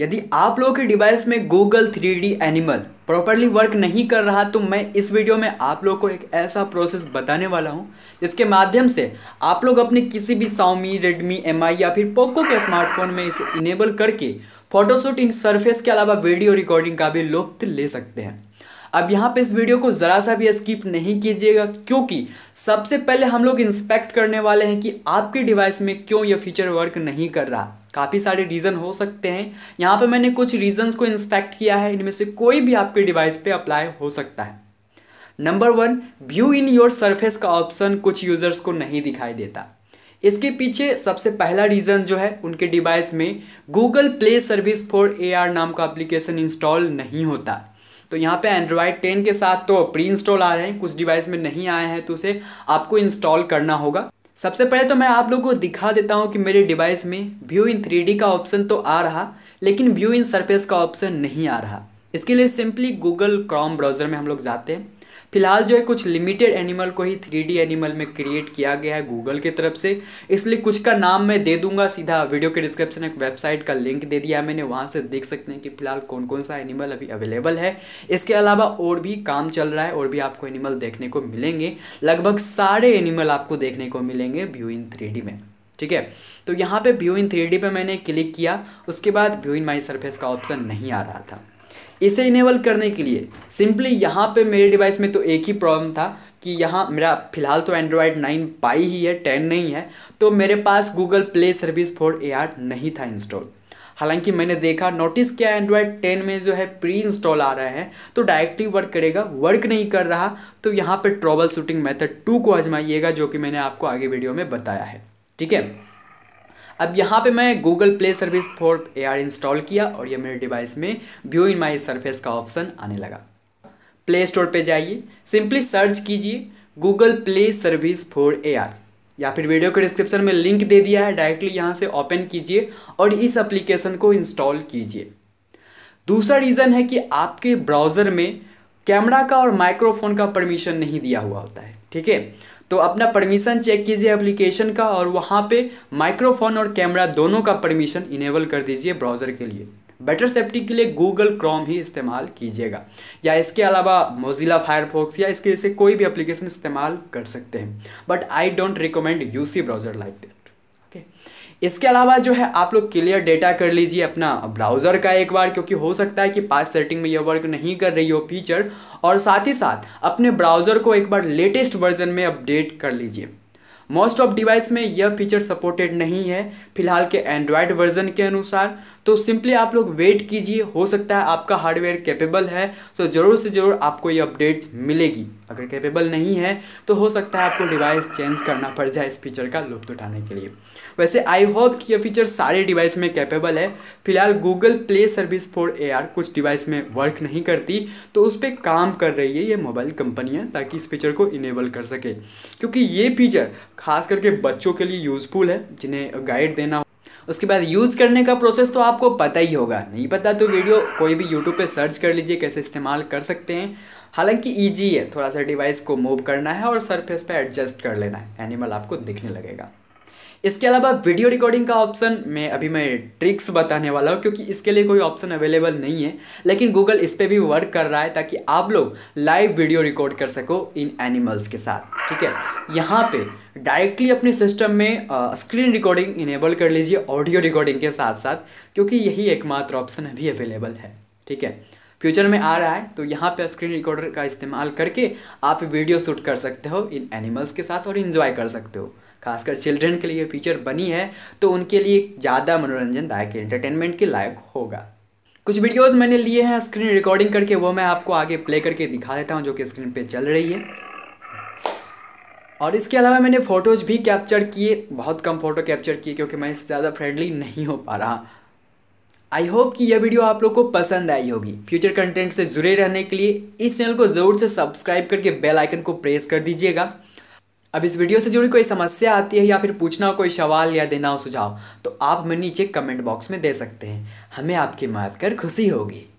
यदि आप लोगों के डिवाइस में Google three animal properly work नहीं कर रहा तो मैं इस वीडियो में आप लोगों को एक ऐसा प्रोसेस बताने वाला हूं जिसके माध्यम से आप लोग अपने किसी भी साउमी रेडमी एम या फिर पोको के स्मार्टफोन में इसे इनेबल करके फ़ोटोशूट इन सरफेस के अलावा वीडियो रिकॉर्डिंग का भी लुप्त ले सकते हैं अब यहाँ पे इस वीडियो को ज़रा सा भी स्किप नहीं कीजिएगा क्योंकि सबसे पहले हम लोग इंस्पेक्ट करने वाले हैं कि आपके डिवाइस में क्यों यह फीचर वर्क नहीं कर रहा काफ़ी सारे रीज़न हो सकते हैं यहाँ पे मैंने कुछ रीजंस को इंस्पेक्ट किया है इनमें से कोई भी आपके डिवाइस पे अप्लाई हो सकता है number one view in your surface का ऑप्शन कुछ यूज़र्स को नहीं दिखाई देता इसके पीछे सबसे पहला रीज़न जो है उनके डिवाइस में Google play service for A नाम का एप्लीकेशन इंस्टॉल नहीं होता तो यहाँ पे एंड्रॉयड टेन के साथ तो प्री इंस्टॉल आ रहे हैं कुछ डिवाइस में नहीं आए हैं तो उसे आपको इंस्टॉल करना होगा सबसे पहले तो मैं आप लोगों को दिखा देता हूँ कि मेरे डिवाइस में व्यू इन थ्री का ऑप्शन तो आ रहा लेकिन व्यू इन सरफेस का ऑप्शन नहीं आ रहा इसके लिए सिंपली गूगल क्रॉम ब्राउज़र में हम लोग जाते हैं फिलहाल जो है कुछ लिमिटेड एनिमल को ही थ्री एनिमल में क्रिएट किया गया है गूगल की तरफ से इसलिए कुछ का नाम मैं दे दूंगा सीधा वीडियो के डिस्क्रिप्शन एक वेबसाइट का लिंक दे दिया मैंने वहाँ से देख सकते हैं कि फिलहाल कौन कौन सा एनिमल अभी अवेलेबल है इसके अलावा और भी काम चल रहा है और भी आपको एनिमल देखने को मिलेंगे लगभग सारे एनिमल आपको देखने को मिलेंगे व्यू इन थ्री में ठीक है तो यहाँ पे व्यू इन थ्री पे मैंने क्लिक किया उसके बाद व्यू इन माई सरफेस का ऑप्शन नहीं आ रहा था इसे इनेबल करने के लिए सिंपली यहाँ पे मेरे डिवाइस में तो एक ही प्रॉब्लम था कि यहाँ मेरा फ़िलहाल तो एंड्रॉयड नाइन पाई ही है टेन नहीं है तो मेरे पास Google play service for A नहीं था इंस्टॉल हालांकि मैंने देखा नोटिस किया एंड्रॉयड टेन में जो है प्री इंस्टॉल आ रहा है तो डायरेक्टली वर्क करेगा वर्क नहीं कर रहा तो यहाँ पर ट्रॉबल शूटिंग मैथड टू को आजमाइएगा जो कि मैंने आपको आगे वीडियो में बताया है ठीक है अब यहाँ पे मैं Google play service for A install किया और ये मेरे डिवाइस में व्यू इन माई सर्फेस का ऑप्शन आने लगा प्ले स्टोर पर जाइए सिंपली सर्च कीजिए Google play service for A या फिर वीडियो के डिस्क्रिप्शन में लिंक दे दिया है डायरेक्टली यहाँ से ओपन कीजिए और इस एप्लीकेशन को इंस्टॉल कीजिए दूसरा रीज़न है कि आपके ब्राउज़र में कैमरा का और माइक्रोफोन का परमिशन नहीं दिया हुआ होता है ठीक है तो अपना परमिशन चेक कीजिए एप्लीकेशन का और वहाँ पे माइक्रोफोन और कैमरा दोनों का परमिशन इनेबल कर दीजिए ब्राउज़र के लिए बेटर सेफ्टी के लिए गूगल क्रोम ही इस्तेमाल कीजिएगा या इसके अलावा मोजिला फायरफॉक्स या इसके जैसे कोई भी एप्लीकेशन इस्तेमाल कर सकते हैं but I don't recommend U C browser like that okay इसके अलावा जो है आप लोग क्लियर डेटा कर लीजिए अपना ब्राउज़र का एक बार क्योंकि हो सकता है कि पास सेटिंग में यह वर्क नहीं कर रही हो फीचर और साथ ही साथ अपने ब्राउज़र को एक बार लेटेस्ट वर्जन में अपडेट कर लीजिए मोस्ट ऑफ डिवाइस में यह फीचर सपोर्टेड नहीं है फिलहाल के एंड्रॉयड वर्जन के अनुसार तो सिंपली आप लोग वेट कीजिए हो सकता है आपका हार्डवेयर कैपेबल है तो ज़रूर से ज़रूर आपको ये अपडेट मिलेगी अगर कैपेबल नहीं है तो हो सकता है आपको डिवाइस चेंज करना पड़ जाए इस फीचर का लुप्त उठाने के लिए वैसे आई होप कि यह फीचर सारे डिवाइस में कैपेबल है फिलहाल Google play service for A कुछ डिवाइस में वर्क नहीं करती तो उस पर काम कर रही है ये मोबाइल कंपनियाँ ताकि इस फीचर को इनेबल कर सके क्योंकि ये फीचर खास करके बच्चों के लिए यूज़फुल है जिन्हें गाइड देना उसके बाद यूज़ करने का प्रोसेस तो आपको पता ही होगा नहीं पता तो वीडियो कोई भी यूट्यूब पे सर्च कर लीजिए कैसे इस्तेमाल कर सकते हैं हालांकि ईजी है थोड़ा सा डिवाइस को मूव करना है और सरफेस पे एडजस्ट कर लेना है एनिमल आपको दिखने लगेगा इसके अलावा वीडियो रिकॉर्डिंग का ऑप्शन मैं अभी मैं ट्रिक्स बताने वाला हूँ क्योंकि इसके लिए कोई ऑप्शन अवेलेबल नहीं है लेकिन गूगल इस पर भी वर्क कर रहा है ताकि आप लोग लाइव वीडियो रिकॉर्ड कर सको इन एनिमल्स के साथ ठीक है यहाँ पे डायरेक्टली अपने सिस्टम में स्क्रीन रिकॉर्डिंग इनेबल कर लीजिए ऑडियो रिकॉर्डिंग के साथ साथ क्योंकि यही एकमात्र ऑप्शन अभी अवेलेबल है ठीक है फ्यूचर में आ रहा है तो यहाँ पे स्क्रीन रिकॉर्डर का इस्तेमाल करके आप वीडियो शूट कर सकते हो इन एनिमल्स के साथ और इन्जॉय कर सकते हो खासकर चिल्ड्रन के लिए फीचर बनी है तो उनके लिए ज़्यादा मनोरंजन दायक एंटरटेनमेंट के लायक होगा कुछ वीडियोस मैंने लिए हैं स्क्रीन रिकॉर्डिंग करके वो मैं आपको आगे प्ले करके दिखा देता हूँ जो कि स्क्रीन पे चल रही है और इसके अलावा मैंने फ़ोटोज़ भी कैप्चर किए बहुत कम फ़ोटो कैप्चर किए क्योंकि मैं इससे ज़्यादा फ्रेंडली नहीं हो पा रहा आई होप कि यह वीडियो आप लोग को पसंद आई होगी फ्यूचर कंटेंट से जुड़े रहने के लिए इस चैनल को ज़रूर से सब्सक्राइब करके बेल आइकन को प्रेस कर दीजिएगा अब इस वीडियो से जुड़ी कोई समस्या आती है या फिर पूछना हो कोई सवाल या देना हो सुझाव तो आप हमें नीचे कमेंट बॉक्स में दे सकते हैं हमें आपकी मदद कर खुशी होगी